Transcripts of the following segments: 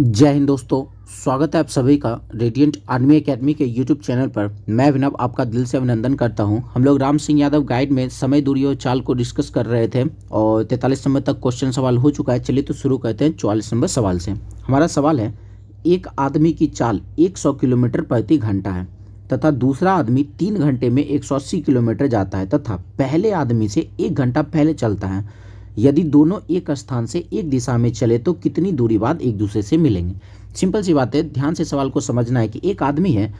जय हिंद दोस्तों स्वागत है आप सभी का रेडियंट आर्मी एकेडमी के यूट्यूब चैनल पर मैं अभिनव आपका दिल से अभिनंदन करता हूं हम लोग राम सिंह यादव गाइड में समय दूरी और चाल को डिस्कस कर रहे थे और तैंतालीस नंबर तक क्वेश्चन सवाल हो चुका है चलिए तो शुरू करते हैं चौवालीस नंबर सवाल से हमारा सवाल है एक आदमी की चाल एक किलोमीटर प्रति घंटा है तथा दूसरा आदमी तीन घंटे में एक किलोमीटर जाता है तथा पहले आदमी से एक घंटा पहले चलता है यदि दोनों एक स्थान से एक दिशा में चले तो कितनी दूरी बाद एक दूसरे से मिलेंगे सिंपल सी बात है ध्यान से सवाल को समझना है कि एक आदमी है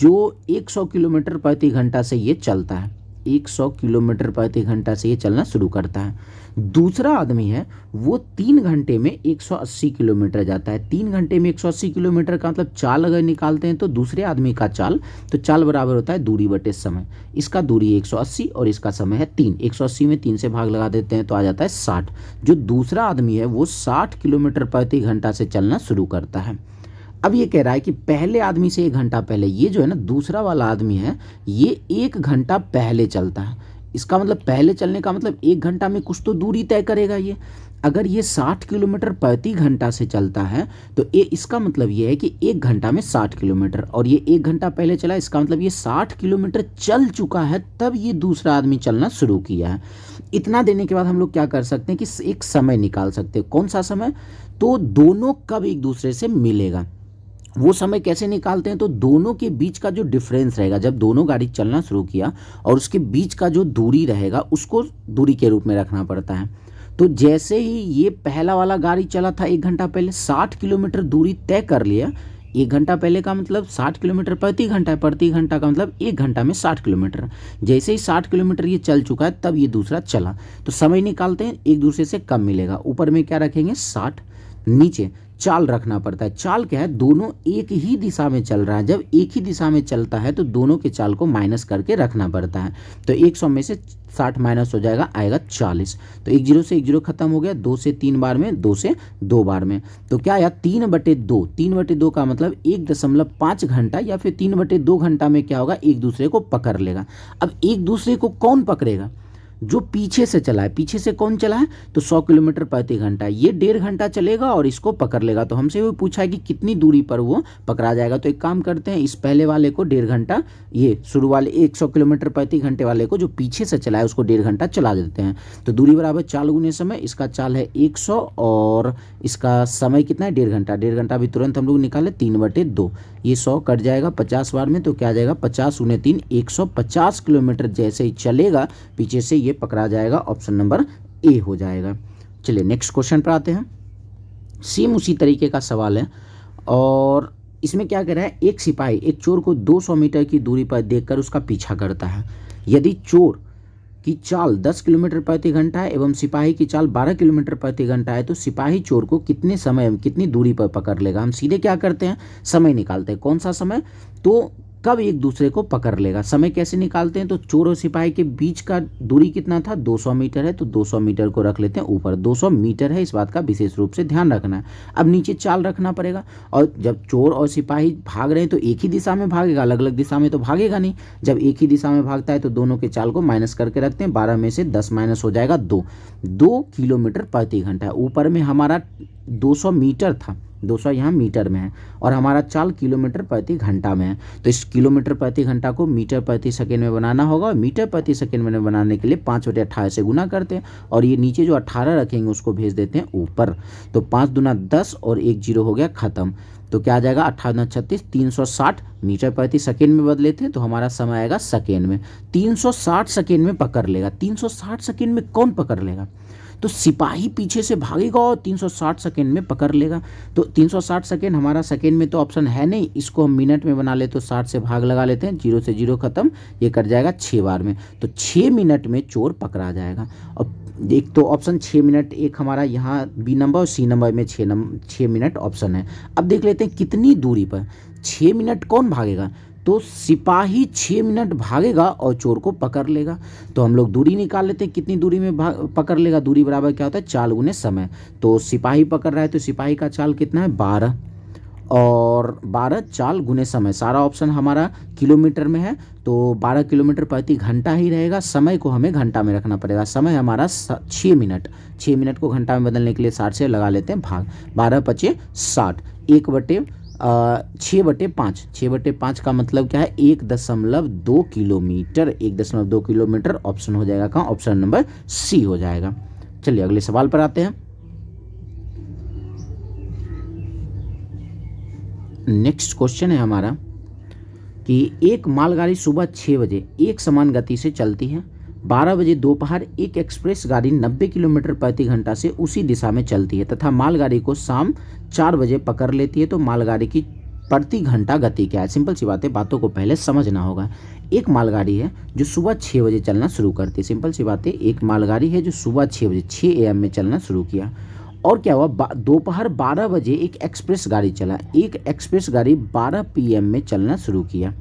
जो 100 किलोमीटर प्रति घंटा से ये चलता है 100 किलोमीटर प्रति घंटा से ये चलना शुरू करता है दूसरा आदमी है वो तीन घंटे में 180 किलोमीटर जाता है तीन घंटे में 180 किलोमीटर का मतलब चाल अगर निकालते हैं तो दूसरे आदमी का चाल तो चाल बराबर होता है दूरी बटे समय इसका दूरी 180 और इसका समय है तीन 180 में तीन से भाग लगा देते हैं तो आ जाता है साठ जो दूसरा आदमी है वो साठ किलोमीटर प्रति घंटा से चलना शुरू करता है अब ये कह रहा है कि पहले आदमी से एक घंटा पहले ये जो है ना दूसरा वाला आदमी है ये एक घंटा पहले चलता है इसका मतलब पहले चलने का मतलब एक घंटा में कुछ तो दूरी तय करेगा ये अगर ये 60 किलोमीटर प्रति घंटा से चलता है तो ये इसका मतलब ये है कि एक घंटा में 60 किलोमीटर और ये एक घंटा पहले चला इसका मतलब ये 60 किलोमीटर चल चुका है तब ये दूसरा आदमी चलना शुरू किया है इतना देने के बाद हम लोग क्या कर सकते हैं कि एक समय निकाल सकते हैं कौन सा समय तो दोनों कब एक दूसरे से मिलेगा वो समय कैसे निकालते हैं तो दोनों के बीच का जो डिफरेंस रहेगा जब दोनों गाड़ी चलना शुरू किया और उसके बीच का जो दूरी रहेगा उसको दूरी के रूप में रखना पड़ता है तो जैसे ही ये पहला वाला गाड़ी चला था एक घंटा पहले साठ किलोमीटर दूरी तय कर लिया एक घंटा पहले का मतलब साठ किलोमीटर प्रति घंटा प्रति घंटा का मतलब एक घंटा में साठ किलोमीटर जैसे ही साठ किलोमीटर ये चल चुका है तब ये दूसरा चला तो समय निकालते हैं एक दूसरे से कम मिलेगा ऊपर में क्या रखेंगे साठ नीचे चाल रखना पड़ता है चाल क्या है दोनों एक ही दिशा में चल रहा है जब एक ही दिशा में चलता है तो दोनों के चाल को माइनस करके रखना पड़ता है तो एक सौ में से साठ माइनस हो जाएगा आएगा चालीस तो एक जीरो से एक जीरो खत्म हो गया दो से तीन बार में दो से दो बार में तो क्या आया तीन बटे दो तीन बटे दो का मतलब एक दशमलव पाँच घंटा या फिर तीन बटे दो घंटा में क्या होगा एक दूसरे को पकड़ लेगा अब एक दूसरे को कौन पकड़ेगा जो पीछे से चला है पीछे से कौन चला है तो 100 किलोमीटर प्रति घंटा ये डेढ़ घंटा चलेगा और इसको पकड़ लेगा तो हमसे वो पूछा है कि कितनी दूरी पर वो पकड़ा जाएगा तो एक काम करते हैं इस पहले वाले को डेढ़ घंटा ये शुरू वाले एक किलोमीटर प्रति घंटे वाले को जो पीछे से चला है उसको डेढ़ घंटा चला देते हैं तो दूरी बराबर चाल गुने समय इसका चाल है एक और इसका समय कितना है डेढ़ घंटा डेढ़ घंटा अभी तुरंत हम लोग निकाले तीन बटे दो ये सौ कट जाएगा पचास बार में तो क्या जाएगा पचास उन्हें तीन एक किलोमीटर जैसे ही चलेगा पीछे से ये पकड़ा जाएगा ऑप्शन नंबर ए हो जाएगा चलिए नेक्स्ट क्वेश्चन पर आते हैं सेम उसी तरीके का सवाल है और इसमें क्या कह रहा है एक सिपाही एक चोर को 200 मीटर की दूरी पर देखकर उसका पीछा करता है यदि चोर की चाल 10 किलोमीटर प्रति घंटा है एवं सिपाही की चाल 12 किलोमीटर प्रति घंटा है तो सिपाही चोर को कितने समय कितनी दूरी पर पकड़ लेगा हम सीधे क्या करते हैं समय निकालते हैं कौन सा समय तो कब एक दूसरे को पकड़ लेगा समय कैसे निकालते हैं तो चोर और सिपाही के बीच का दूरी कितना था 200 मीटर है तो 200 मीटर को रख लेते हैं ऊपर 200 मीटर है इस बात का विशेष रूप से ध्यान रखना है अब नीचे चाल रखना पड़ेगा और जब चोर और सिपाही भाग रहे हैं तो एक ही दिशा में भागेगा अलग अलग दिशा में तो भागेगा नहीं जब एक ही दिशा में भागता है तो दोनों के चाल को माइनस करके रखते हैं बारह में से दस माइनस हो जाएगा दो दो किलोमीटर प्रति घंटा ऊपर में हमारा दो मीटर था दो सौ यहाँ मीटर में है और हमारा चाल किलोमीटर प्रति घंटा में है तो इस किलोमीटर प्रति घंटा को मीटर प्रति सेकेंड में बनाना होगा और मीटर प्रति सेकेंड में बनाने के लिए पाँच बटे अट्ठारह से गुना करते हैं और ये नीचे जो अट्ठारह रखेंगे उसको भेज देते हैं ऊपर तो पाँच दुना दस और एक जीरो हो गया ख़त्म तो क्या आ जाएगा अट्ठारह दुना छत्तीस तीन सौ साठ मीटर प्रति सेकेंड में बदलेते हैं तो हमारा समय आएगा सेकेंड में तीन सौ साठ सेकेंड में पकड़ लेगा तीन सौ साठ सेकेंड में कौन पकड़ लेगा तो सिपाही पीछे से भागेगा और 360 सेकेंड में पकड़ लेगा तो 360 सेकेंड हमारा सेकेंड में तो ऑप्शन है नहीं इसको हम मिनट में बना ले तो 60 से भाग लगा लेते हैं जीरो से जीरो खत्म ये कर जाएगा छः बार में तो छः मिनट में चोर पकड़ा जाएगा और एक तो ऑप्शन छः मिनट एक हमारा यहाँ बी नंबर और सी नंबर में छः नंबर छः मिनट ऑप्शन है अब देख लेते हैं कितनी दूरी पर छः मिनट कौन भागेगा तो सिपाही छः मिनट भागेगा और चोर को पकड़ लेगा तो हम लोग दूरी निकाल लेते हैं कितनी दूरी में पकड़ लेगा दूरी बराबर क्या होता है चाल गुने समय तो सिपाही पकड़ रहा है तो सिपाही का चाल कितना है बारह और बारह चाल गुने समय सारा ऑप्शन हमारा किलोमीटर में है तो बारह किलोमीटर प्रति घंटा ही रहेगा समय को हमें घंटा में रखना पड़ेगा समय हमारा छः मिनट छः मिनट को घंटा में बदलने के लिए साठ से लगा लेते हैं भाग बारह पचे साठ एक बटे छः बटे पाँच छः बटे पाँच का मतलब क्या है एक दशमलव दो किलोमीटर एक दशमलव दो किलोमीटर ऑप्शन हो जाएगा कहाँ ऑप्शन नंबर सी हो जाएगा चलिए अगले सवाल पर आते हैं नेक्स्ट क्वेश्चन है हमारा कि एक मालगाड़ी सुबह छः बजे एक समान गति से चलती है 12 बजे दोपहर एक एक्सप्रेस गाड़ी 90 किलोमीटर प्रति घंटा से उसी दिशा में चलती है तथा मालगाड़ी को शाम चार बजे पकड़ लेती है तो मालगाड़ी की प्रति घंटा गति क्या है सिंपल सी बात है बातों को पहले समझना होगा एक मालगाड़ी है जो सुबह छः बजे चलना शुरू करती है सिंपल सी बात है एक मालगाड़ी है जो सुबह छः बजे छः ए में चलना शुरू किया और क्या हुआ दोपहर 12 बजे एक एक्सप्रेस गाड़ी चला एक एक्सप्रेस गाड़ी 12 पीएम में चलना शुरू किया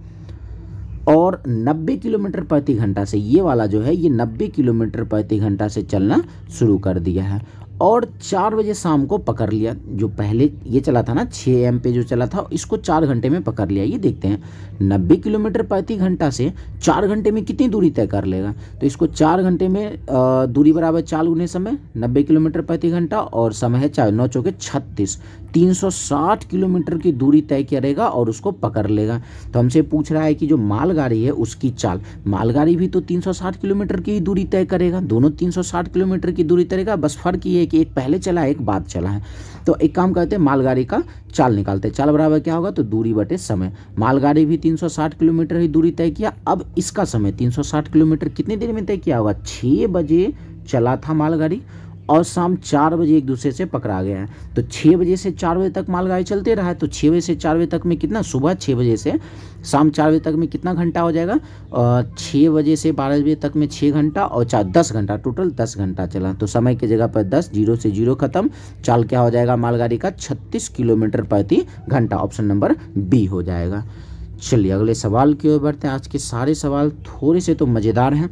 और 90 किलोमीटर प्रति घंटा से ये वाला जो है ये 90 किलोमीटर प्रति घंटा से चलना शुरू कर दिया है और चार बजे शाम को पकड़ लिया जो पहले ये चला था ना छः एम पे जो चला था इसको चार घंटे में पकड़ लिया ये देखते हैं नब्बे किलोमीटर प्रति घंटा से चार घंटे में कितनी दूरी तय कर लेगा तो इसको चार घंटे में दूरी बराबर चार गुने समय नब्बे किलोमीटर प्रति घंटा और समय है चार नौ चौके छत्तीस तीन किलोमीटर की दूरी तय करेगा और उसको पकड़ लेगा तो हमसे पूछ रहा है कि जो मालगाड़ी है उसकी चाल मालगाड़ी भी तो तीन किलोमीटर की दूरी तय करेगा दोनों तीन किलोमीटर की दूरी तय करेगा बस फर्क ये है कि एक पहले चला एक बाद चला है तो एक काम करते हैं मालगाड़ी का चाल निकालते हैं चाल बराबर क्या होगा तो दूरी बटे समय मालगाड़ी भी 360 किलोमीटर ही दूरी तय किया अब इसका समय 360 किलोमीटर कितने देर में तय किया होगा छः बजे चला था मालगाड़ी और शाम चार बजे एक दूसरे से पकड़ा गया है तो छः बजे से चार बजे तक मालगाड़ी चलते रहा है तो छः बजे से चार बजे तक में कितना सुबह छः बजे से शाम चार बजे तक में कितना घंटा हो जाएगा छः बजे से बारह बजे तक में छः घंटा और चार दस घंटा टोटल दस घंटा चला तो समय की जगह पर दस जीरो से जीरो खत्म चाल क्या हो जाएगा मालगाड़ी का छत्तीस किलोमीटर प्रति घंटा ऑप्शन नंबर बी हो जाएगा चलिए अगले सवाल की ओर बढ़ते हैं आज के सारे सवाल थोड़े से तो मज़ेदार हैं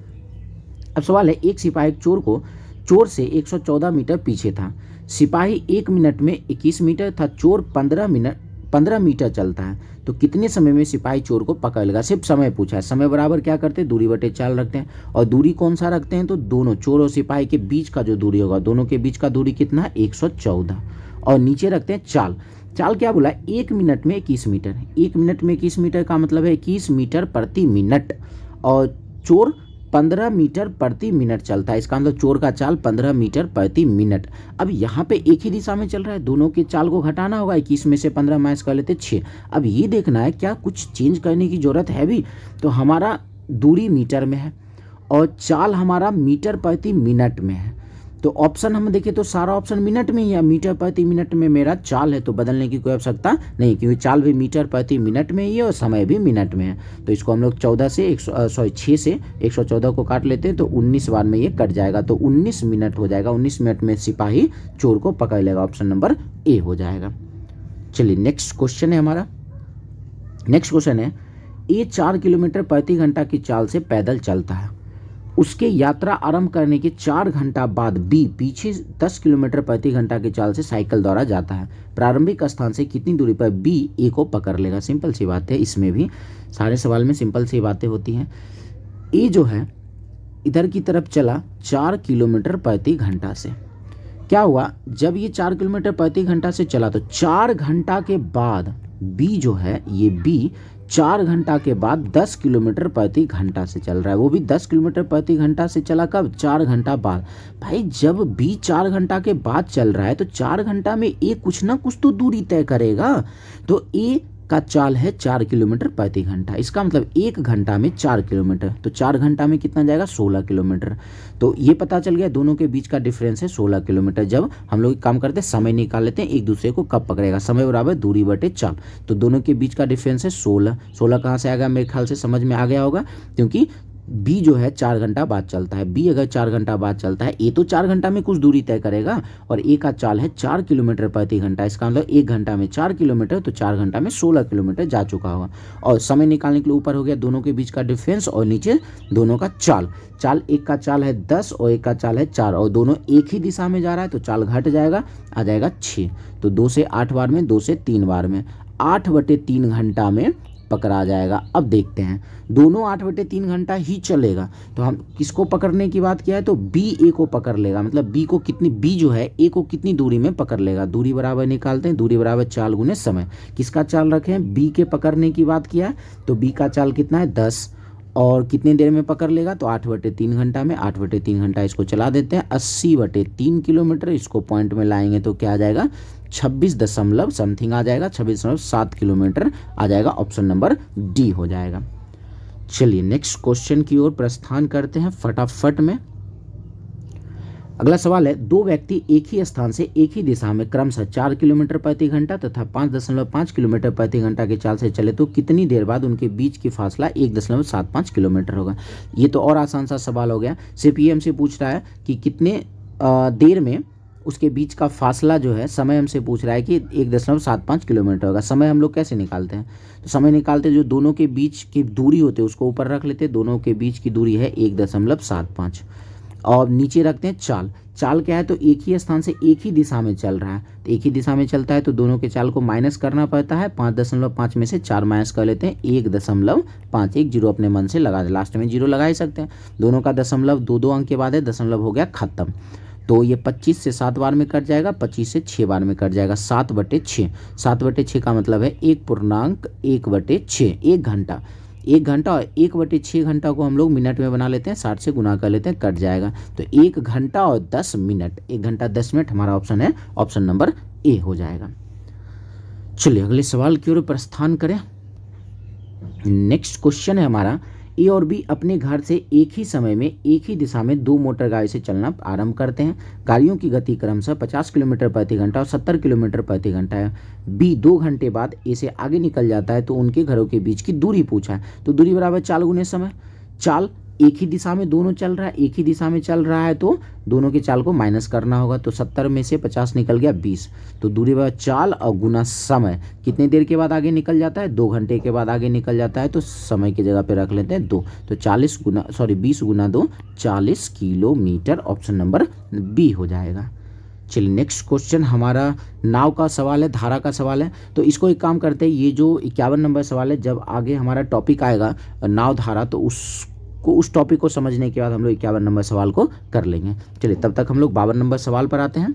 अब सवाल है एक सिपाही चोर को चोर से 114 मीटर पीछे था सिपाही एक मिनट में 21 मीटर था चोर 15 मिनट 15 मीटर चलता है तो कितने समय में सिपाही चोर को पकड़ लेगा सिर्फ समय पूछा है समय बराबर क्या करते हैं दूरी बटे चाल रखते हैं और दूरी कौन सा रखते हैं तो दोनों चोर और सिपाही के बीच का जो दूरी होगा दोनों के बीच का दूरी कितना है एक और नीचे रखते हैं चाल चाल क्या बोला एक मिनट में इक्कीस मीटर एक मिनट में इक्कीस मीटर का मतलब है इक्कीस मीटर प्रति मिनट और चोर पंद्रह मीटर प्रति मिनट चलता है इसका मतलब चोर का चाल पंद्रह मीटर प्रति मिनट अब यहाँ पे एक ही दिशा में चल रहा है दोनों के चाल को घटाना होगा इक्कीस में से पंद्रह माइनस कर लेते छः अब ये देखना है क्या कुछ चेंज करने की ज़रूरत है भी तो हमारा दूरी मीटर में है और चाल हमारा मीटर प्रति मिनट में है तो ऑप्शन हम देखें तो सारा ऑप्शन मिनट में ही है मीटर प्रति मिनट में मेरा चाल है तो बदलने की कोई आवश्यकता नहीं क्योंकि चाल भी मीटर प्रति मिनट में ही है और समय भी मिनट में है तो इसको हम लोग चौदह से एक सॉरी छः से एक सौ चौदह को काट लेते हैं तो उन्नीस बार में ये कट जाएगा तो उन्नीस मिनट हो जाएगा उन्नीस मिनट में सिपाही चोर को पकड़ लेगा ऑप्शन नंबर ए हो जाएगा चलिए नेक्स्ट क्वेश्चन है हमारा नेक्स्ट क्वेश्चन है ए चार किलोमीटर प्रति घंटा की चाल से पैदल चलता है उसके यात्रा आरंभ करने के चार घंटा बाद बी पीछे दस किलोमीटर प्रति घंटा के चाल से साइकिल द्वारा जाता है प्रारंभिक स्थान से कितनी दूरी पर बी ए को पकड़ लेगा सिंपल सी बात है इसमें भी सारे सवाल में सिंपल सी बातें होती हैं ए जो है इधर की तरफ चला चार किलोमीटर प्रति घंटा से क्या हुआ जब ये चार किलोमीटर प्रति घंटा से चला तो चार घंटा के बाद बी जो है ये बी चार घंटा के बाद दस किलोमीटर प्रति घंटा से चल रहा है वो भी दस किलोमीटर प्रति घंटा से चला कब चार घंटा बाद भाई जब भी चार घंटा के बाद चल रहा है तो चार घंटा में ए कुछ ना कुछ तो दूरी तय करेगा तो ए का चाल है चार किलोमीटर प्रति घंटा इसका मतलब एक घंटा में चार किलोमीटर तो चार घंटा में कितना जाएगा सोलह किलोमीटर तो ये पता चल गया दोनों के बीच का डिफरेंस है सोलह किलोमीटर जब हम लोग काम करते हैं समय निकाल लेते हैं एक दूसरे को कब पकड़ेगा समय बराबर दूरी बटे चाल तो दोनों के बीच का डिफरेंस है सोलह सोलह कहाँ से आएगा मेरे ख्याल से समझ में आ गया होगा क्योंकि बी जो है चार घंटा बाद चलता है बी अगर चार घंटा बाद चलता है ए तो चार घंटा में कुछ दूरी तय करेगा और ए का चाल है चार किलोमीटर प्रति घंटा इसका मतलब एक घंटा में चार किलोमीटर तो चार घंटा में सोलह किलोमीटर जा चुका होगा और समय निकालने के लिए ऊपर हो गया दोनों के बीच का डिफरेंस और नीचे दोनों का चाल चाल एक का चाल है दस और एक का चाल है चार और दोनों एक ही दिशा में जा रहा है तो चाल घट जाएगा आ जाएगा छः तो दो से आठ बार में दो से तीन बार में आठ बटे तीन घंटा में पकड़ा जाएगा अब देखते हैं दोनों आठ बटे तीन घंटा ही चलेगा तो हम किसको पकड़ने की बात किया है तो बी ए को पकड़ लेगा मतलब बी को कितनी बी जो है ए को कितनी दूरी में पकड़ लेगा दूरी बराबर निकालते हैं दूरी बराबर चाल गुने समय किसका चाल रखें बी के पकड़ने की बात किया है तो बी का चाल कितना है दस और कितने देर में पकड़ लेगा तो आठ बटे तीन घंटा में आठ बटे तीन घंटा इसको चला देते हैं अस्सी बटे तीन किलोमीटर इसको पॉइंट में लाएंगे तो क्या आ जाएगा छब्बीस दशमलव समथिंग आ जाएगा छब्बीस दशमलव सात किलोमीटर आ जाएगा ऑप्शन नंबर डी हो जाएगा चलिए नेक्स्ट क्वेश्चन की ओर प्रस्थान करते हैं फटाफट में अगला सवाल है दो व्यक्ति एक ही स्थान से एक ही दिशा में क्रमशः चार किलोमीटर प्रति घंटा तथा पांच दशमलव पांच किलोमीटर प्रति घंटा के चाल से चले तो कितनी देर बाद उनके बीच की फासला एक दशमलव सात पांच किलोमीटर होगा ये तो और आसान सा सवाल हो गया सिर्फ ये हमसे पूछ रहा है कि कितने देर में उसके बीच का फासला जो है समय हमसे पूछ रहा है कि एक दशमलव सात पाँच किलोमीटर होगा समय हम लोग कैसे निकालते हैं तो समय निकालते जो दोनों के बीच की दूरी होती है उसको ऊपर रख लेते हैं दोनों के बीच की दूरी है एक दशमलव सात पाँच और नीचे रखते हैं चाल चाल क्या है तो एक ही स्थान से एक ही दिशा में चल रहा है तो एक ही दिशा में चलता है तो दोनों के चाल को माइनस करना पड़ता है पाँच दशमलव पाँच में से चार माइनस कर लेते हैं एक दशमलव पाँच एक जीरो अपने मन से लगा लास्ट में जीरो लगा ही सकते हैं दोनों का दशमलव दो दो अंक के बाद है दशमलव हो गया खत्म तो ये पच्चीस से सात बार में कट जाएगा पच्चीस से छः बार में कट जाएगा सात बटे छः सात बटे छः का मतलब है एक पूर्णांक एक बटे छः एक घंटा एक घंटा और एक बटे छः घंटा को हम लोग मिनट में बना लेते हैं साठ से गुना कर लेते हैं कट जाएगा तो एक घंटा और दस मिनट एक घंटा दस मिनट हमारा ऑप्शन है ऑप्शन नंबर ए हो जाएगा चलिए अगले सवाल की ओर प्रस्थान करें नेक्स्ट क्वेश्चन है हमारा ए और बी अपने घर से एक ही समय में एक ही दिशा में दो मोटर गाड़ी से चलना आरंभ करते हैं गाड़ियों की गति क्रमशः 50 किलोमीटर प्रति घंटा और 70 किलोमीटर प्रति घंटा है बी दो घंटे बाद ए से आगे निकल जाता है तो उनके घरों के बीच की दूरी पूछा है तो दूरी बराबर चाल गुने समय चाल एक ही दिशा में दोनों चल रहा है एक ही दिशा में चल रहा है तो दोनों के चाल को माइनस करना होगा तो सत्तर में से पचास निकल गया बीस तो दूरी बाद चाल और गुना समय कितने देर के बाद आगे निकल जाता है दो घंटे के बाद आगे निकल जाता है तो समय की जगह पे रख लेते हैं दो तो चालीस गुना सॉरी बीस गुना दो चालीस किलोमीटर ऑप्शन नंबर बी हो जाएगा चलिए नेक्स्ट क्वेश्चन हमारा नाव का सवाल है धारा का सवाल है तो इसको एक काम करते हैं ये जो इक्यावन नंबर सवाल है जब आगे हमारा टॉपिक आएगा नाव धारा तो उस को उस टॉपिक को समझने के बाद हम लोग इक्यावन नंबर सवाल को कर लेंगे चलिए तब तक हम लोग बावन नंबर सवाल पर आते हैं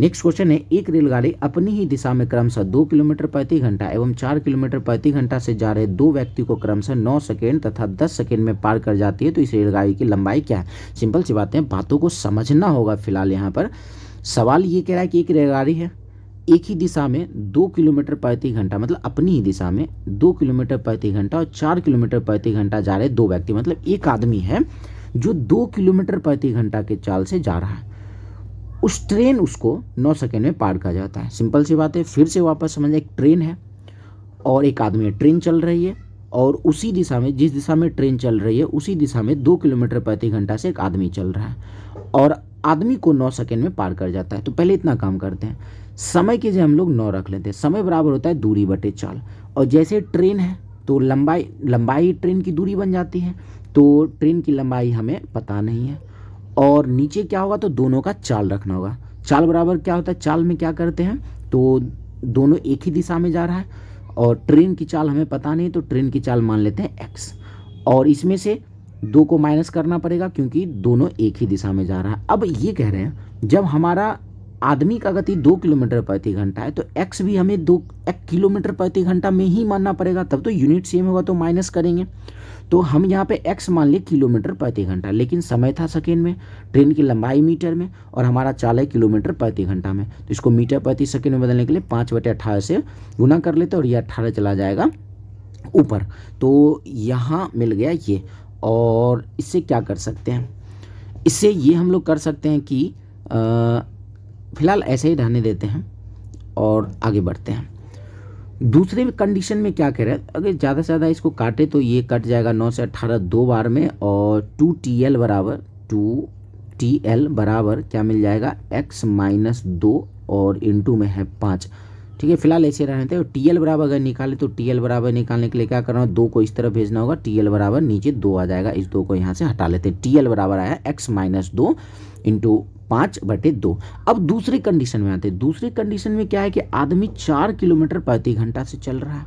नेक्स्ट क्वेश्चन है एक रेलगाड़ी अपनी ही दिशा में क्रमशः दो किलोमीटर प्रति घंटा एवं चार किलोमीटर प्रति घंटा से जा रहे दो व्यक्ति को क्रमशः नौ सेकेंड तथा दस सेकेंड में पार कर जाती है तो इस रेलगाड़ी की लंबाई क्या है सिंपल सी बातें बातों को समझना होगा फिलहाल यहाँ पर सवाल ये कह रहा है कि एक रेलगाड़ी है एक ही दिशा में दो किलोमीटर प्रति घंटा मतलब अपनी ही दिशा में दो किलोमीटर प्रति घंटा और चार किलोमीटर प्रति घंटा जा रहे दो व्यक्ति मतलब एक आदमी है जो दो किलोमीटर प्रति घंटा के चाल से जा रहा है उस ट्रेन उसको नौ सेकेंड में पार कर जाता है सिंपल सी बात है फिर से वापस समझ एक ट्रेन है और एक आदमी ट्रेन चल रही है और उसी दिशा में जिस दिशा में ट्रेन चल रही है उसी दिशा में दो किलोमीटर प्रति घंटा से एक आदमी चल रहा है और आदमी को नौ सेकेंड में पार कर जाता है तो पहले इतना काम करते हैं समय की जगह हम लोग नौ रख लेते हैं समय बराबर होता है दूरी बटे चाल और जैसे ट्रेन है तो लंबाई लंबाई ट्रेन की दूरी बन जाती है तो ट्रेन की लंबाई हमें पता नहीं है और नीचे क्या होगा तो दोनों का चाल रखना होगा चाल बराबर क्या होता है चाल में क्या करते हैं तो दोनों एक ही दिशा में जा रहा है और ट्रेन की चाल हमें पता नहीं तो ट्रेन की चाल मान लेते हैं एक्स और इसमें से दो को माइनस करना पड़ेगा क्योंकि दोनों एक ही दिशा में जा रहा है अब ये कह रहे हैं जब हमारा आदमी का गति दो किलोमीटर प्रति घंटा है तो एक्स भी हमें दो एक किलोमीटर प्रति घंटा में ही मानना पड़ेगा तब तो यूनिट सेम होगा तो माइनस करेंगे तो हम यहाँ पे एक्स मान लें किलोमीटर प्रति घंटा लेकिन समय था सेकेंड में ट्रेन की लंबाई मीटर में और हमारा चाल है किलोमीटर प्रति घंटा में तो इसको मीटर प्रति सेकेंड में बदलने के लिए पाँच बटे अठारह से गुना कर लेते और ये अट्ठारह चला जाएगा ऊपर तो यहाँ मिल गया ये और इससे क्या कर सकते हैं इससे ये हम लोग कर सकते हैं कि आ, फिलहाल ऐसे ही रहने देते हैं और आगे बढ़ते हैं दूसरे कंडीशन में क्या कह रहे हैं अगर ज़्यादा से ज़्यादा इसको काटे तो ये कट जाएगा नौ से अट्ठारह दो बार में और टू टी एल बराबर टू टी एल बराबर क्या मिल जाएगा एक्स माइनस दो और इंटू में है पाँच ठीक है फिलहाल ऐसे रहने थे टी एल बराबर अगर निकाले तो टी एल बराबर निकालने के लिए क्या करना होगा दो को इस तरह भेजना होगा टी एल बराबर नीचे दो आ जाएगा इस दो को यहाँ से हटा लेते हैं टी एल बराबर आया एक्स माइनस दो इंटू पाँच बटे दो अब दूसरी कंडीशन में आते हैं दूसरी कंडीशन में क्या है कि आदमी चार किलोमीटर प्रति घंटा से चल रहा है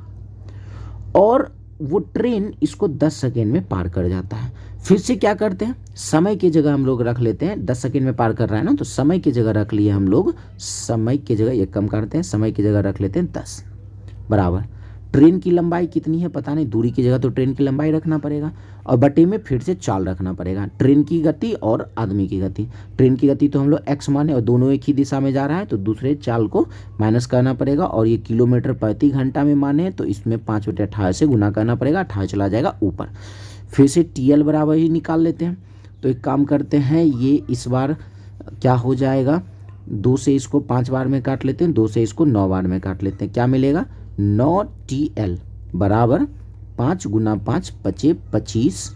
और वो ट्रेन इसको दस सेकेंड में पार कर जाता है फिर से क्या करते हैं समय की जगह हम लोग रख लेते हैं दस सेकेंड में पार कर रहा है ना तो समय की जगह रख लिए हम लोग समय की जगह एक कम करते हैं समय की जगह रख लेते हैं दस बराबर ट्रेन की लंबाई कितनी है पता नहीं दूरी की जगह तो ट्रेन की लंबाई रखना पड़ेगा और बटे में फिर से चाल रखना पड़ेगा ट्रेन की गति और आदमी की गति ट्रेन की गति तो हम लोग एक्स माने और दोनों एक ही दिशा में जा रहा है तो दूसरे चाल को माइनस करना पड़ेगा और ये किलोमीटर प्रति घंटा में माने तो इसमें पाँच बटे अठारह से गुना करना पड़ेगा अठारह चला जाएगा ऊपर फिर से टी बराबर ही निकाल लेते हैं तो एक काम करते हैं ये इस बार क्या हो जाएगा दो से इसको पाँच बार में काट लेते हैं दो से इसको नौ बार में काट लेते हैं क्या मिलेगा नौ टी एल बराबर पाँच गुना पाँच पचे पच्चीस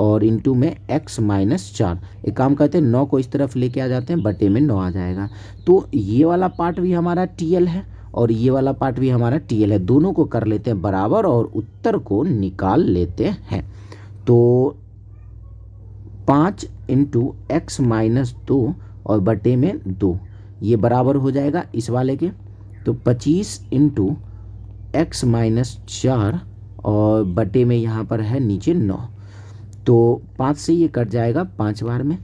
और इंटू में एक्स माइनस चार एक काम करते हैं नौ को इस तरफ लेके आ जाते हैं बटे में नौ आ जाएगा तो ये वाला पार्ट भी हमारा टी एल है और ये वाला पार्ट भी हमारा टी एल है दोनों को कर लेते हैं बराबर और उत्तर को निकाल लेते हैं तो पाँच इंटू एक्स माइनस दो और बटे में दो ये बराबर हो जाएगा इस वाले के तो पच्चीस इंटू एक्स माइनस चार और बटे में यहाँ पर है नीचे नौ तो पाँच से ये कट जाएगा पाँच बार में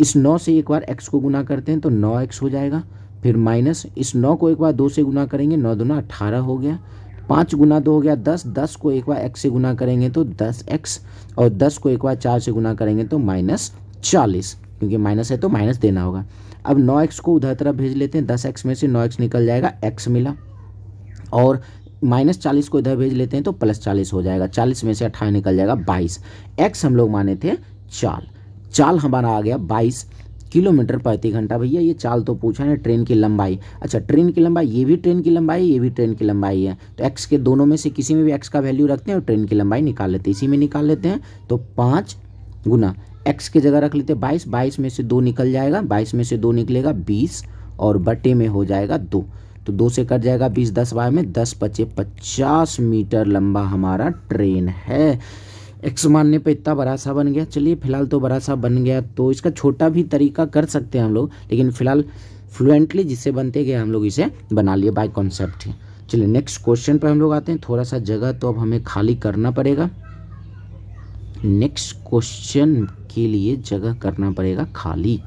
इस नौ से एक बार एक्स को गुना करते हैं तो नौ एक्स हो जाएगा फिर माइनस इस नौ को एक बार दो से गुना करेंगे नौ दोनों अट्ठारह हो गया पाँच गुना दो हो गया दस दस को एक बार एक्स से गुना करेंगे तो दस एक्स और दस को एक बार चार से गुना करेंगे तो माइनस चालीस क्योंकि माइनस है तो माइनस देना होगा अब नौ एक्स को उधर तरफ भेज लेते हैं दस एक्स में से नौ एक्स निकल जाएगा एक्स मिला और माइनस चालीस को इधर भेज लेते हैं तो प्लस चालीस हो जाएगा चालीस में से अट्ठारह निकल जाएगा बाईस एक्स हम लोग माने थे चाल चाल हमारा आ गया बाईस किलोमीटर प्रति घंटा भैया ये चाल तो पूछा है ट्रेन की लंबाई अच्छा ट्रेन की लंबाई ये भी ट्रेन की लंबाई ये भी ट्रेन की लंबाई है तो एक्स के दोनों में से किसी में भी एक्स का वैल्यू रखते हैं और ट्रेन की लंबाई निकाल लेते हैं इसी में निकाल लेते हैं तो पाँच गुना एक्स की जगह रख लेते हैं बाईस बाईस में से दो निकल जाएगा बाईस में से दो निकलेगा बीस और बटे में हो जाएगा दो तो दो से कट जाएगा बीस दस बाय में दस पचे पचास मीटर लंबा हमारा ट्रेन है एक्स मानने पे इतना बड़ा सा बन गया चलिए फिलहाल तो बड़ा सा बन गया तो इसका छोटा भी तरीका कर सकते हैं हम लोग लेकिन फिलहाल फ्लुएंटली जिससे बनते गए हम लोग इसे बना लिए बाय कॉन्सेप्ट ही चलिए नेक्स्ट क्वेश्चन पर हम लोग आते हैं थोड़ा सा जगह तो अब हमें खाली करना पड़ेगा नेक्स्ट क्वेश्चन के लिए जगह करना पड़ेगा खाली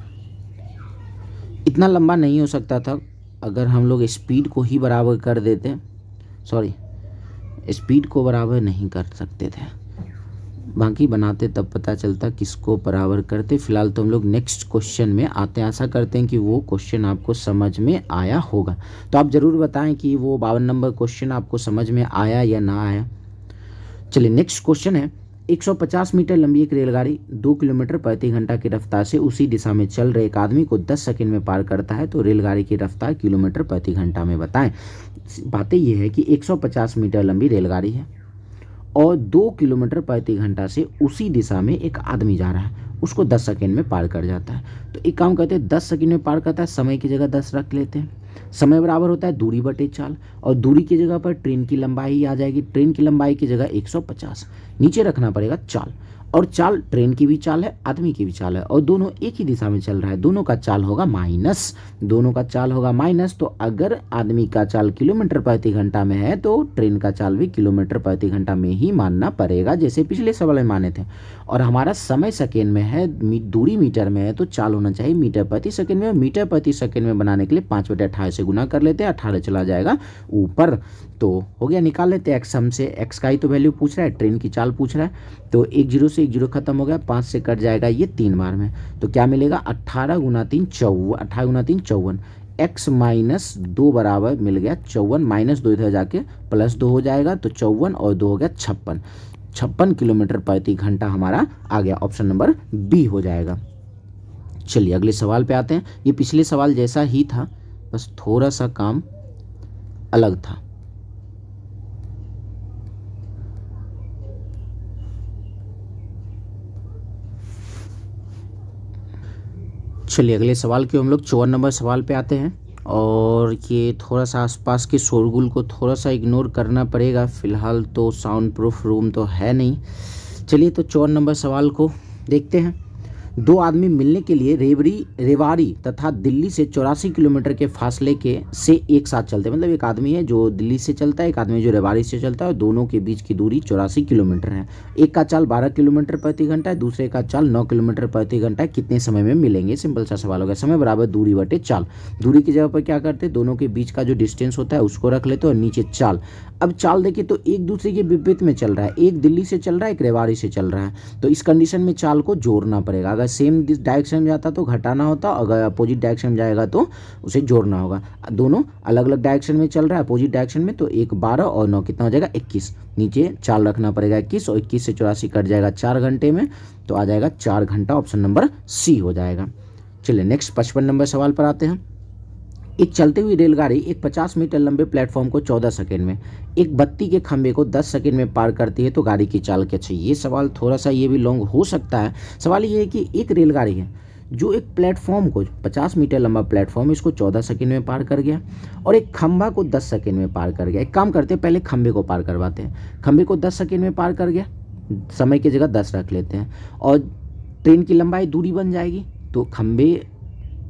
इतना लंबा नहीं हो सकता था अगर हम लोग स्पीड को ही बराबर कर देते सॉरी स्पीड को बराबर नहीं कर सकते थे बाकी बनाते तब पता चलता किसको बराबर करते फिलहाल तो हम लोग नेक्स्ट क्वेश्चन में आते हैं आशा करते हैं कि वो क्वेश्चन आपको समझ में आया होगा तो आप ज़रूर बताएं कि वो बावन नंबर क्वेश्चन आपको समझ में आया या ना आया चलिए नेक्स्ट क्वेश्चन है 150 मीटर लंबी एक रेलगाड़ी दो किलोमीटर प्रति घंटा की रफ्तार से उसी दिशा में चल रहे एक आदमी को 10 सेकंड में पार करता है तो रेलगाड़ी की रफ्तार किलोमीटर प्रति घंटा में बताएं बातें यह है कि 150 मीटर लंबी रेलगाड़ी है और दो किलोमीटर प्रति घंटा से उसी दिशा में एक आदमी जा रहा है उसको दस सेकेंड में पार कर जाता है तो एक काम करते हैं दस सेकेंड में पार करता है समय की जगह दस रख लेते हैं समय बराबर होता है दूरी बटे चाल और दूरी की जगह पर ट्रेन की लंबाई आ जाएगी ट्रेन की लंबाई की जगह 150 नीचे रखना पड़ेगा चाल और चाल ट्रेन की भी चाल है आदमी की भी चाल है और दोनों एक ही दिशा में चल रहा है दोनों का चाल होगा माइनस दोनों का चाल होगा माइनस तो अगर आदमी का चाल किलोमीटर प्रति घंटा में है तो ट्रेन का चाल भी किलोमीटर प्रति घंटा में ही मानना पड़ेगा जैसे पिछले सवाल में माने थे और हमारा समय सेकेंड में है दूरी मीटर में है तो चाल होना चाहिए मीटर प्रति सेकेंड में मीटर प्रति सेकेंड में बनाने के लिए पाँच बटे अठारह से गुना कर लेते हैं अठारह चला जाएगा ऊपर तो हो गया निकाल लेते हैं एक्स हम से एक्स का ही तो वैल्यू पूछ रहा है ट्रेन की चाल पूछ रहा है तो एक जीरो से एक जीरो खत्म हो गया पाँच से कट जाएगा ये तीन बार में तो क्या मिलेगा अट्ठारह गुना तीन चौवन अट्ठारह गुना तीन चौवन एक्स माइनस दो बराबर मिल गया चौवन माइनस दो इधर जाके प्लस दो हो जाएगा तो चौवन और दो हो गया छप्पन छप्पन किलोमीटर प्रति घंटा हमारा आ गया ऑप्शन नंबर बी हो जाएगा चलिए अगले सवाल पे आते हैं ये पिछले सवाल जैसा ही था बस थोड़ा सा काम अलग था चलिए अगले सवाल के हम लोग चौवन नंबर सवाल पे आते हैं और ये थोड़ा सा आसपास के शोरगुल को थोड़ा सा इग्नोर करना पड़ेगा फ़िलहाल तो साउंड प्रूफ रूम तो है नहीं चलिए तो चौन नंबर सवाल को देखते हैं दो आदमी मिलने के लिए रेवरी रेवाड़ी तथा दिल्ली से चौरासी किलोमीटर के फासले के से एक साथ चलते मतलब एक आदमी है जो दिल्ली से चलता है एक आदमी जो रेवाड़ी से चलता है और दोनों के बीच की दूरी चौरासी किलोमीटर है एक का चाल बारह किलोमीटर प्रति घंटा है दूसरे का चाल नौ किलोमीटर प्रति घंटा है कितने समय में मिलेंगे सिंपल सा सवाल होगा समय बराबर दूरी बटे चाल दूरी की जगह पर क्या करते हैं दोनों के बीच का जो डिस्टेंस होता है उसको रख लेते हैं और नीचे चाल अब चाल देखिए तो एक दूसरे के विपरीत में चल रहा है एक दिल्ली से चल रहा है एक रेवाड़ी से चल रहा है तो इस कंडीशन में चाल को जोड़ना पड़ेगा अगर सेम डायरेक्शन में जाता तो घटाना होता अगर अपोजिट डायरेक्शन में जाएगा तो उसे जोड़ना होगा दोनों अलग अलग डायरेक्शन में चल रहा है अपोजिट डायरेक्शन में तो एक बारह और नौ कितना हो जाएगा इक्कीस नीचे चार रखना पड़ेगा इक्कीस और इक्कीस से चौरासी कट जाएगा चार घंटे में तो आ जाएगा चार घंटा ऑप्शन नंबर सी हो जाएगा चलिए नेक्स्ट पचपन नंबर सवाल पर आते हैं एक चलते हुई रेलगाड़ी एक 50 मीटर लंबे प्लेटफॉर्म को 14 सेकंड में एक बत्ती के खंभे को 10 सेकंड में पार करती है तो गाड़ी की चाल क्या चाहिए ये सवाल थोड़ा सा ये भी लॉन्ग हो सकता है सवाल ये है कि एक रेलगाड़ी है जो एक प्लेटफॉर्म को 50 मीटर लंबा प्लेटफॉर्म इसको 14 सेकंड में पार कर गया और एक खंभा को 10 सेकंड में पार कर गया एक काम करते हैं पहले खंभे को पार करवाते हैं खंभे को 10 सेकंड में पार कर गया समय की जगह 10 रख लेते हैं और ट्रेन की लंबाई दूरी बन जाएगी तो खंभे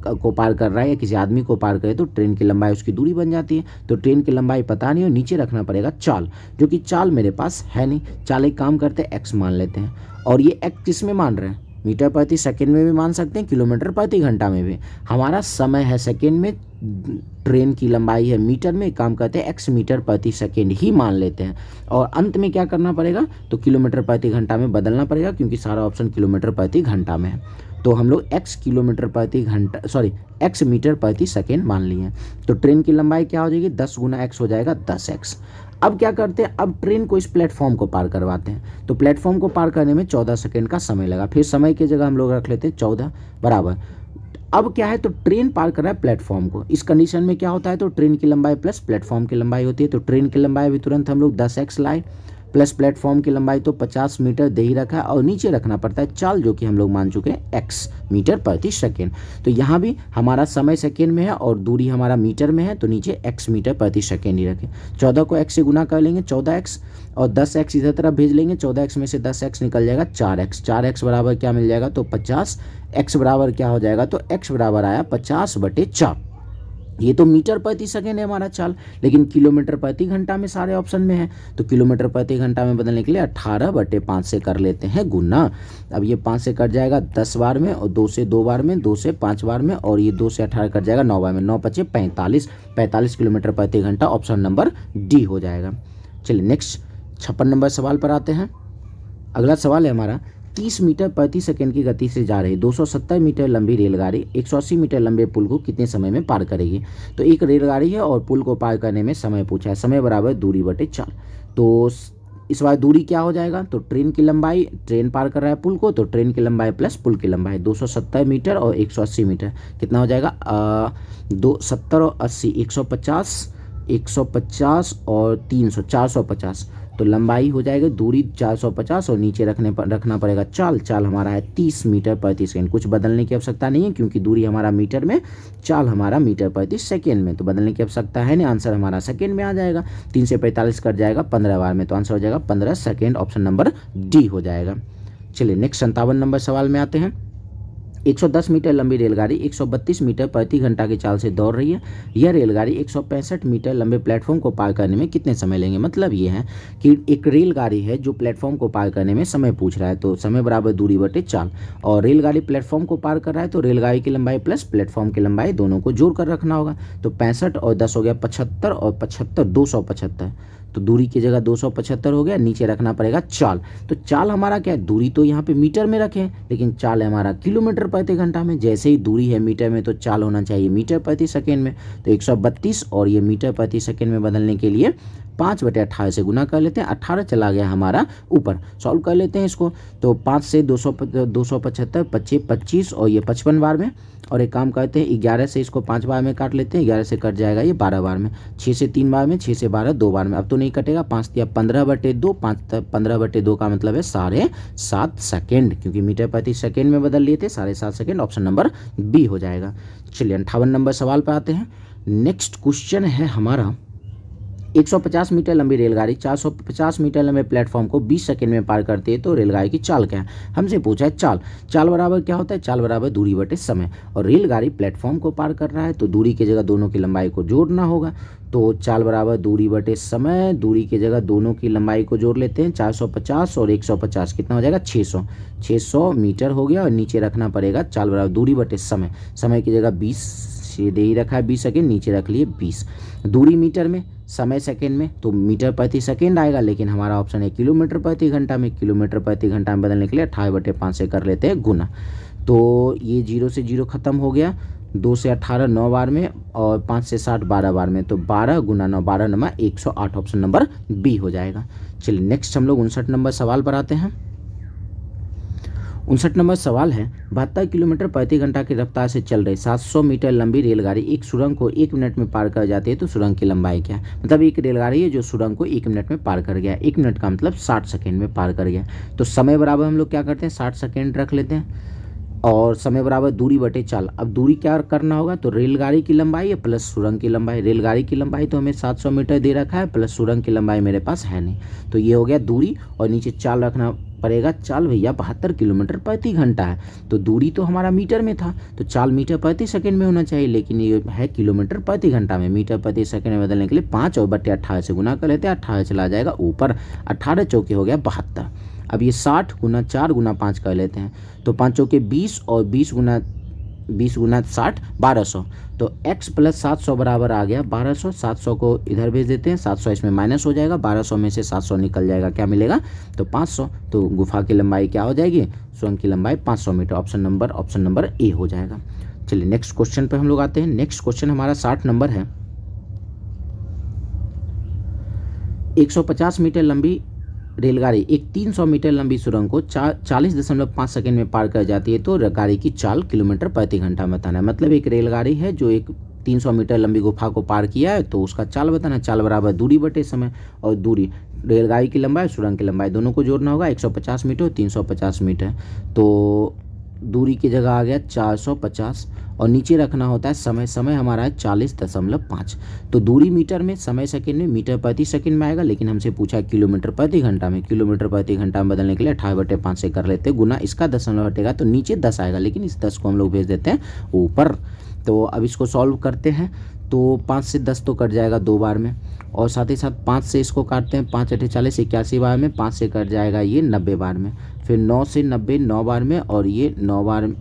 को पार कर रहा है या किसी आदमी को पार करे तो ट्रेन की लंबाई उसकी दूरी बन जाती है तो ट्रेन की लंबाई पता नहीं और नीचे रखना पड़ेगा चाल जो कि चाल मेरे पास है नहीं चाल एक काम करते हैं एक्स मान लेते हैं और ये एक्स किस में मान रहे हैं मीटर प्रति सेकेंड में भी मान सकते हैं किलोमीटर प्रति घंटा में भी हमारा समय है सेकेंड में ट्रेन की लंबाई है मीटर में काम करते हैं एक्स मीटर प्रति सेकेंड ही मान लेते हैं और अंत में क्या करना पड़ेगा तो किलोमीटर प्रति घंटा में बदलना पड़ेगा क्योंकि सारा ऑप्शन किलोमीटर प्रति घंटा में है तो हम लोग एक्स किलोमीटर प्रति घंटा सॉरी एक्स मीटर प्रति सेकेंड मान लिए तो ट्रेन की लंबाई क्या हो जाएगी दस गुना एक्स हो जाएगा दस एक्स अब क्या करते हैं अब ट्रेन को इस प्लेटफॉर्म को पार करवाते हैं तो प्लेटफॉर्म को पार करने में चौदह सेकेंड का समय लगा फिर समय की जगह हम लोग रख लेते हैं चौदह बराबर अब क्या है तो ट्रेन पार कर रहा है प्लेटफॉर्म को इस कंडीशन में क्या होता है तो ट्रेन की लंबाई प्लस प्लेटफॉर्म की लंबाई होती है तो ट्रेन की लंबाई भी तुरंत हम लोग दस एक्स लाए प्लस प्लेटफॉर्म की लंबाई तो 50 मीटर दे ही रखा है और नीचे रखना पड़ता है चाल जो कि हम लोग मान चुके हैं एक्स मीटर प्रति सेकेंड तो यहाँ भी हमारा समय सेकेंड में है और दूरी हमारा मीटर में है तो नीचे एक्स मीटर प्रति सेकेंड ही रखें चौदह को एक्स से गुना कर लेंगे चौदह एक्स और दस एक्स इधर तरफ भेज लेंगे चौदह एक्स में से दस एक्स निकल जाएगा चार एक्स चार एक्स बराबर क्या मिल जाएगा तो पचास एक्स बराबर क्या हो जाएगा तो एक्स बराबर आया पचास बटे चार ये तो मीटर प्रति सेकेंड है हमारा चाल लेकिन किलोमीटर प्रति घंटा में सारे ऑप्शन में है तो किलोमीटर प्रति घंटा में बदलने के लिए अट्ठारह बटे पाँच से कर लेते हैं गुना अब ये पाँच से कट जाएगा दस बार में और दो से दो बार में दो से पाँच बार में और ये दो से अठारह कट जाएगा नौ बार में नौ पचे पैंतालीस पैंतालीस किलोमीटर प्रति घंटा ऑप्शन नंबर डी हो जाएगा चलिए नेक्स्ट छप्पन नंबर सवाल पर आते हैं अगला सवाल है हमारा 30 मीटर प्रति सेकंड की गति से जा रही 270 मीटर लंबी रेलगाड़ी 180 मीटर लंबे पुल को कितने समय में पार करेगी तो एक रेलगाड़ी है और पुल को पार करने में समय पूछा है समय बराबर दूरी बटे चार तो इस बार दूरी क्या हो जाएगा तो ट्रेन की लंबाई ट्रेन पार कर रहा है पुल को तो ट्रेन की लंबाई प्लस पुल की लंबाई 270 मीटर और 180 मीटर कितना हो जाएगा आ, दो सत्तर और अस्सी एक सौ पचास और तीन सौ चार सौ पचास तो लंबाई हो जाएगी दूरी 450 और नीचे रखने पर रखना पड़ेगा चाल चाल हमारा है 30 मीटर प्रति सेकेंड कुछ बदलने की आवश्यकता नहीं है क्योंकि दूरी हमारा मीटर में चाल हमारा मीटर प्रति सेकेंड में तो बदलने की आवश्यकता है नहीं आंसर हमारा सेकेंड में आ जाएगा तीन से पैंतालीस कट जाएगा पंद्रह बार में तो आंसर हो जाएगा पंद्रह सेकेंड ऑप्शन नंबर डी हो जाएगा चलिए नेक्स्ट संतावन नंबर सवाल में आते हैं 110 मीटर लंबी रेलगाड़ी 132 मीटर प्रति घंटा की चाल से दौड़ रही है यह रेलगाड़ी 165 मीटर लंबे प्लेटफॉर्म को पार करने में कितने समय लेंगे मतलब ये है कि एक रेलगाड़ी है जो प्लेटफॉर्म को पार करने में समय पूछ रहा है तो समय बराबर दूरी बटे चाल और रेलगाड़ी प्लेटफॉर्म को पार कर रहा है तो रेलगाड़ी की लंबाई प्लस प्लेटफॉर्म की लंबाई दोनों को जोड़ कर रखना होगा तो पैंसठ और दस हो गया पचहत्तर और पचहत्तर दो सौ पचहत्तर तो दूरी की जगह दो हो गया नीचे रखना पड़ेगा चाल तो चाल हमारा क्या है दूरी तो यहाँ पे मीटर में रखें लेकिन चाल है हमारा किलोमीटर प्रति घंटा में जैसे ही दूरी है मीटर में तो चाल होना चाहिए मीटर प्रति सेकेंड में तो एक और ये मीटर प्रति सेकेंड में बदलने के लिए पाँच बटे अट्ठारह से गुना कर लेते हैं अट्ठारह चला गया हमारा ऊपर सॉल्व कर लेते हैं इसको तो पाँच से दो सौ दो सौ पचहत्तर पच्चीस पच्चीस और ये पचपन बार में और एक काम करते हैं ग्यारह से इसको पाँच बार में काट लेते हैं ग्यारह से कट जाएगा ये बारह बार में छः से तीन बार में छः से बारह दो बार में अब तो नहीं कटेगा पाँच या पंद्रह बटे दो पाँच पंद्रह बटे दो का मतलब है साढ़े सात सेकेंड क्योंकि मीटर प्रति सेकेंड में बदल लिए थे साढ़े सात सेकेंड ऑप्शन नंबर बी हो जाएगा चलिए अंठावन नंबर सवाल पर आते हैं नेक्स्ट क्वेश्चन है हमारा 150 मीटर लंबी रेलगाड़ी 450 मीटर लंबे प्लेटफॉर्म को 20 सेकंड में पार करती है तो रेलगाड़ी की चाल क्या है हमसे पूछा है चाल चाल बराबर क्या होता है चाल बराबर दूरी बटे समय और रेलगाड़ी प्लेटफॉर्म को पार कर रहा है तो दूरी की जगह दोनों की लंबाई को जोड़ना होगा तो चाल बराबर दूरी बटे समय दूरी की जगह दोनों की लंबाई को जोड़ लेते हैं 450 और 150 कितना हो जाएगा 600 600 मीटर हो गया और नीचे रखना पड़ेगा चाल बराबर दूरी बटे समय समय की जगह बीस सीधे दे ही रखा है बीस सेकेंड नीचे रख लिए बीस दूरी मीटर में समय सेकेंड में तो मीटर प्रति सेकेंड आएगा लेकिन हमारा ऑप्शन है किलोमीटर प्रति घंटा में किलोमीटर प्रति घंटा में बदलने के लिए अठाई बटे पाँच से कर लेते हैं गुना तो ये जीरो से जीरो ख़त्म हो गया दो से अठारह नौ बार में और पाँच से साठ बारह बार में तो बारह गुना नौ बारह नंबर एक सौ आठ ऑप्शन नंबर बी हो जाएगा चलिए नेक्स्ट हम लोग उनसठ नंबर सवाल पर आते हैं उनसठ नंबर सवाल है बहत्तर किलोमीटर प्रति घंटा की रफ्तार से चल रही 700 मीटर लंबी रेलगाड़ी एक सुरंग को एक मिनट में पार कर जाती है तो सुरंग की लंबाई क्या है मतलब एक रेलगाड़ी है जो सुरंग को एक मिनट में पार कर गया एक मिनट का मतलब साठ सेकेंड में पार कर गया तो समय बराबर हम लोग क्या करते हैं साठ सेकेंड रख लेते हैं और समय बराबर दूरी बटे चाल अब दूरी क्या करना होगा तो रेलगाड़ी की लंबाई है प्लस सुरंग की लंबाई रेलगाड़ी की लंबाई तो हमें 700 मीटर दे रखा है प्लस सुरंग की लंबाई मेरे पास है नहीं तो ये हो गया दूरी और नीचे चाल रखना पड़ेगा चाल भैया बहत्तर किलोमीटर प्रति घंटा है तो दूरी तो हमारा मीटर में था तो चाल मीटर प्रति सेकंड में होना चाहिए लेकिन ये है किलोमीटर प्रति घंटा में मीटर प्रति सेकंड में बदलने के लिए पाँच और बटे अट्ठारह से गुना कर लेते हैं अट्ठारह चला जाएगा ऊपर अट्ठारह चौके हो गया बहत्तर अब ये साठ गुना चार गुना पाँच कर लेते हैं तो पाँच चौके बीस और बीस गुना बीस गुना साठ बारह सौ तो x प्लस सात सौ बराबर आ गया बारह सौ सात सौ को इधर भेज देते हैं सात सौ इसमें माइनस हो जाएगा बारह सौ में से सात सौ निकल जाएगा क्या मिलेगा तो पाँच सौ तो गुफा की लंबाई क्या हो जाएगी स्वयं की लंबाई पाँच सौ metre option number option number A हो जाएगा चलिए नेक्स्ट क्वेश्चन पर हम लोग आते हैं नेक्स्ट क्वेश्चन हमारा साठ नंबर है 150 मीटर लंबी रेलगाड़ी एक 300 मीटर लंबी सुरंग को चालीस दशमलव पाँच सेकेंड में पार कर जाती है तो गाड़ी की चाल किलोमीटर प्रति घंटा में बताना है मतलब एक रेलगाड़ी है जो एक 300 मीटर लंबी गुफा को पार किया है तो उसका चाल बताना चाल बराबर दूरी बटे समय और दूरी रेलगाड़ी की लंबाई सुरंग की लंबाई दोनों को जोड़ना होगा 150 मीटर और 350 मीटर तो दूरी की जगह आ गया 450 और नीचे रखना होता है समय समय हमारा है चालीस दशमलव पाँच तो दूरी मीटर में समय सेकेंड में मीटर प्रति सेकेंड में आएगा लेकिन हमसे पूछा किलोमीटर प्रति घंटा में किलोमीटर प्रति घंटा में बदलने के लिए अठारह बटे पाँच से कर लेते गुना इसका दशमलव हटेगा तो नीचे दस आएगा लेकिन इस दस को हम लोग भेज देते हैं ऊपर तो अब इसको सॉल्व करते हैं तो पाँच से दस तो कट जाएगा दो बार में और साथ ही साथ पाँच से इसको काटते हैं पाँच अठे चालीस इक्यासी बार में पाँच से कट जाएगा ये नब्बे बार में फिर नौ से नब्बे नौ बार में और ये नौ बार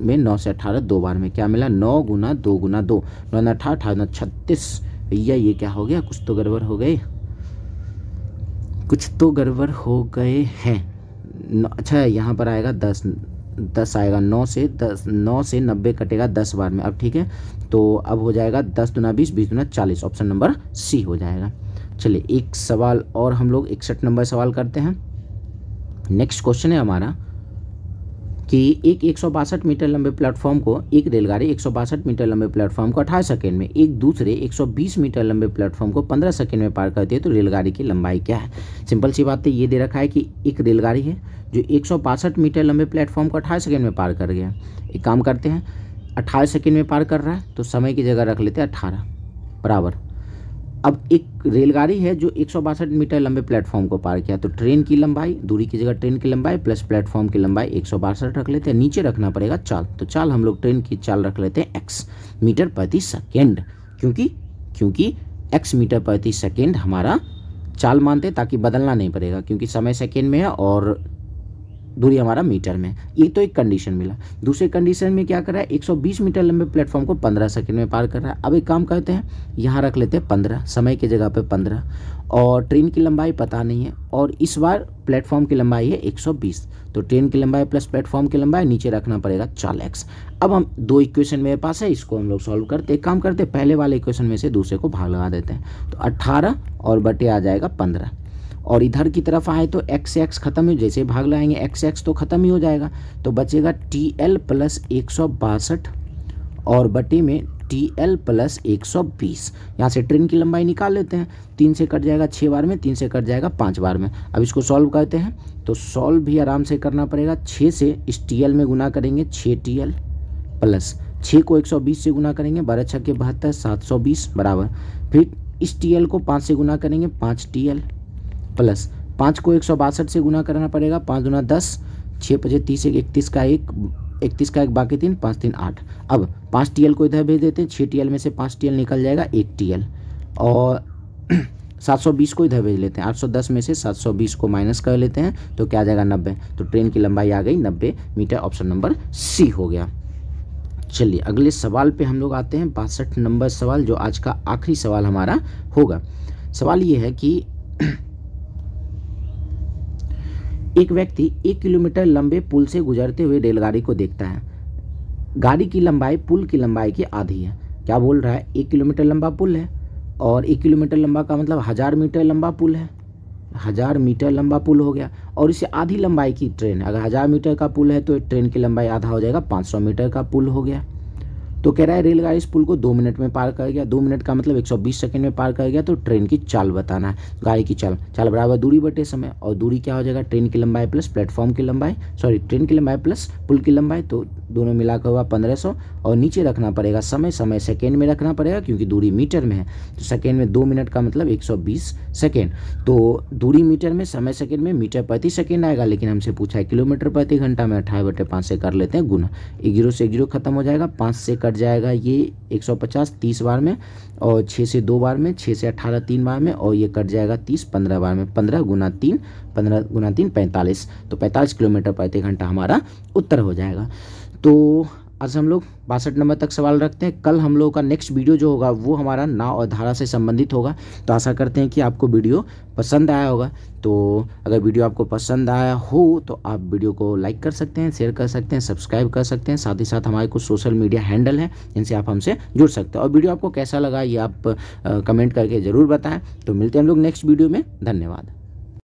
में नौ से अठारह दो बार में क्या मिला नौ गुना दो गुना दो नौ अठारह अठारह छत्तीस भैया ये क्या हो गया कुछ तो गड़बड़ हो गए कुछ तो गड़बड़ हो गए हैं अच्छा यहाँ पर आएगा दस दस आएगा नौ से दस नौ से नब्बे कटेगा दस बार में अब ठीक है तो अब हो जाएगा दस दुना बीस बीस दुना चालीस ऑप्शन नंबर सी हो जाएगा चलिए एक सवाल और हम लोग इकसठ नंबर सवाल करते हैं नेक्स्ट क्वेश्चन है हमारा कि एक एक मीटर लंबे प्लेटफॉर्म को एक रेलगाड़ी एक मीटर लंबे प्लेटफॉर्म को अठारह सेकेंड में एक दूसरे 120 मीटर लंबे प्लेटफॉर्म को 15 सेकेंड में पार करती है तो रेलगाड़ी की लंबाई क्या है सिंपल सी बात तो ये दे रखा है कि एक रेलगाड़ी है जो एक मीटर लंबे प्लेटफॉर्म को अठारह सेकेंड में पार कर गया एक काम करते हैं अट्ठारह सेकेंड में पार कर रहा है तो समय की जगह रख लेते हैं अट्ठारह बराबर अब एक रेलगाड़ी है जो एक मीटर लंबे प्लेटफॉर्म को पार किया तो ट्रेन की लंबाई दूरी की जगह ट्रेन की लंबाई प्लस प्लेटफॉर्म की लंबाई एक रख लेते हैं नीचे रखना पड़ेगा चाल तो चाल हम लोग ट्रेन की चाल रख लेते हैं एक्स मीटर प्रति सेकेंड क्योंकि क्योंकि एक्स मीटर प्रति सेकेंड हमारा चाल मानते हैं ताकि बदलना नहीं पड़ेगा क्योंकि समय सेकेंड में है और दूरी हमारा मीटर में ये तो एक कंडीशन मिला दूसरे कंडीशन में क्या कर रहा है 120 मीटर लंबे प्लेटफॉर्म को 15 सेकंड में पार कर रहा है अब एक काम करते हैं यहाँ रख लेते हैं 15 समय की जगह पे 15 और ट्रेन की लंबाई पता नहीं है और इस बार प्लेटफॉर्म की लंबाई है 120 तो ट्रेन की लंबाई प्लस प्लेटफॉर्म की लंबाई नीचे रखना पड़ेगा चाल एक्स अब हम दो इक्वेशन मेरे पास है इसको हम लोग सॉल्व करते एक काम करते पहले वाले इक्वेशन में से दूसरे को भाग लगा देते हैं तो अट्ठारह और बटे आ जाएगा पंद्रह और इधर की तरफ आए तो एक्स एक्स खत्म ही जैसे भाग लाएंगे एक्स एक्स तो खत्म ही हो जाएगा तो बचेगा टी एल प्लस एक सौ बासठ और बटे में टी एल प्लस एक सौ बीस यहाँ से ट्रेन की लंबाई निकाल लेते हैं तीन से कट जाएगा छः बार में तीन से कट जाएगा पाँच बार में अब इसको सॉल्व करते हैं तो सॉल्व भी आराम से करना पड़ेगा छः से इस टी एल में गुना करेंगे छः टी एल प्लस छः को एक सौ बीस से गुना करेंगे बारह छः के बहत्तर सात सौ बीस बराबर फिर इस टी एल को पाँच से गुना करेंगे पाँच टी एल प्लस पाँच को एक सौ बासठ से गुना करना पड़ेगा पाँच गुना दस छः पचे तीस एक इकतीस का एक इकतीस का एक बाकी तीन पाँच तीन आठ अब पाँच टी को इधर भेज देते हैं छः टी में से पाँच टी निकल जाएगा एक टी और सात सौ बीस को इधर भेज लेते हैं आठ सौ दस में से सात सौ बीस को माइनस कर लेते हैं तो क्या आ जाएगा नब्बे तो ट्रेन की लंबाई आ गई नब्बे मीटर ऑप्शन नंबर सी हो गया चलिए अगले सवाल पे हम लोग आते हैं बासठ नंबर सवाल जो आज का आखिरी सवाल हमारा होगा सवाल ये है कि एक व्यक्ति एक किलोमीटर लंबे पुल से गुजरते हुए रेलगाड़ी को देखता है गाड़ी की लंबाई पुल की लंबाई की आधी है क्या बोल रहा है एक किलोमीटर लंबा पुल है और एक किलोमीटर लंबा का मतलब हज़ार मीटर लंबा पुल है हज़ार मीटर लंबा पुल हो गया और इससे आधी लंबाई की ट्रेन अगर हज़ार मीटर का पुल है तो ट्रेन की लंबाई आधा हो जाएगा पाँच सौ मीटर का पुल हो गया तो कह रहा है रेलगाड़ी इस पुल को दो मिनट में पार कर गया दो मिनट का मतलब 120 सेकंड में पार कर गया तो ट्रेन की चाल बताना है तो गाड़ी की चाल चाल बराबर दूरी बटे समय और दूरी क्या हो जाएगा ट्रेन की लंबाई प्लस प्लेटफॉर्म की लंबाई सॉरी ट्रेन की लंबाई प्लस पुल की लंबाई तो दोनों मिलाकर हुआ पंद्रह और नीचे रखना पड़ेगा समय समय सेकेंड में रखना पड़ेगा क्योंकि दूरी मीटर में है तो सेकेंड में दो मिनट का मतलब एक सेकेंड तो दूरी मीटर में समय सेकेंड में मीटर प्रति सेकेंड आएगा लेकिन हमसे पूछा है किलोमीटर प्रति घंटा में अठाई बटे पाँच से कर लेते हैं गुना एक जीरो से एक जीरो खत्म हो जाएगा पाँच से कट कट जाएगा ये 150 30 बार में और 6 से दो बार में 6 से 18 तीन बार में और ये कट जाएगा 30 15 बार में 15 गुना तीन पंद्रह गुना तीन पैंतालीस तो पैंतालीस किलोमीटर प्रति घंटा हमारा उत्तर हो जाएगा तो आज हम लोग बासठ नंबर तक सवाल रखते हैं कल हम लोगों का नेक्स्ट वीडियो जो होगा वो हमारा नाव और धारा से संबंधित होगा तो आशा करते हैं कि आपको वीडियो पसंद आया होगा तो अगर वीडियो आपको पसंद आया हो तो आप वीडियो को लाइक कर सकते हैं शेयर कर सकते हैं सब्सक्राइब कर सकते हैं साथ ही साथ हमारे कुछ सोशल मीडिया हैंडल हैं जिनसे आप हमसे जुड़ सकते हैं और वीडियो आपको कैसा लगा ये आप कमेंट करके ज़रूर बताएँ तो मिलते हैं हम लोग नेक्स्ट वीडियो में धन्यवाद